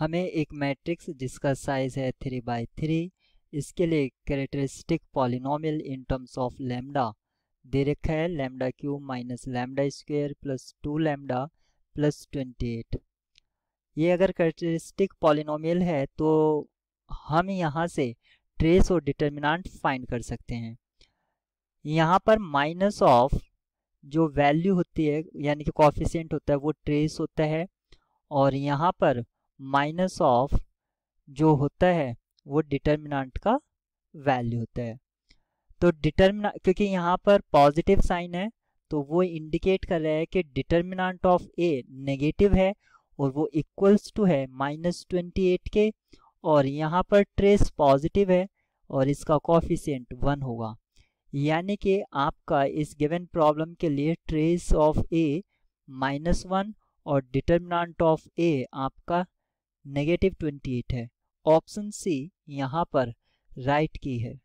हमें एक मैट्रिक्स जिसका साइज है थ्री बाई थ्री इसके लिए characteristic polynomial in terms of lambda दे रखा है lambda cube minus lambda square plus two lambda plus twenty eight ये अगर करेक्टरिस्टिक पॉलिनोमियल है तो हम यहाँ से ट्रेस और डिटर्मिनाट फाइंड कर सकते हैं यहाँ पर माइनस ऑफ जो वैल्यू होती है यानी कि कॉफिशेंट होता है वो ट्रेस होता है और यहाँ पर माइनस ऑफ जो होता है वो डिटर्मिनाट का वैल्यू होता है तो डिटर्मिना क्योंकि यहाँ पर पॉजिटिव साइन है तो वो इंडिकेट कर रहा है कि डिटर्मिनाट ऑफ ए नेगेटिव है और वो इक्वल्स टू है माइनस ट्वेंटी एट के और यहाँ पर ट्रेस पॉजिटिव है और इसका कॉफिशेंट वन होगा यानी कि आपका इस गिवन प्रॉब्लम के लिए trace of A minus one और डिटर्मिनाट ऑफ ए आपका नेगेटिव ट्वेंटी एट है ऑप्शन सी यहाँ पर राइट की है